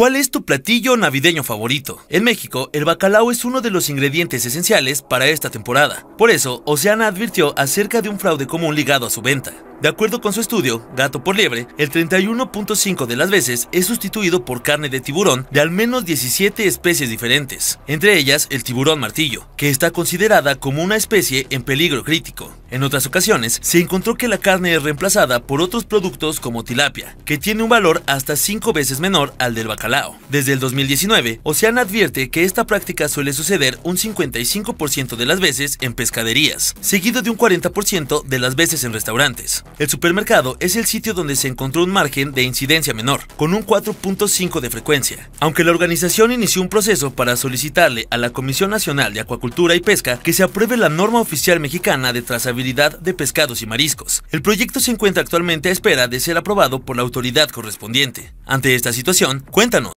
¿Cuál es tu platillo navideño favorito? En México, el bacalao es uno de los ingredientes esenciales para esta temporada. Por eso, Oceana advirtió acerca de un fraude común ligado a su venta. De acuerdo con su estudio, Gato por Liebre, el 31.5 de las veces es sustituido por carne de tiburón de al menos 17 especies diferentes, entre ellas el tiburón martillo, que está considerada como una especie en peligro crítico. En otras ocasiones, se encontró que la carne es reemplazada por otros productos como tilapia, que tiene un valor hasta 5 veces menor al del bacalao. Desde el 2019, Oceana advierte que esta práctica suele suceder un 55% de las veces en pescaderías, seguido de un 40% de las veces en restaurantes. El supermercado es el sitio donde se encontró un margen de incidencia menor, con un 4.5 de frecuencia. Aunque la organización inició un proceso para solicitarle a la Comisión Nacional de Acuacultura y Pesca que se apruebe la norma oficial mexicana de trazabilidad de pescados y mariscos. El proyecto se encuentra actualmente a espera de ser aprobado por la autoridad correspondiente. Ante esta situación, cuéntanos.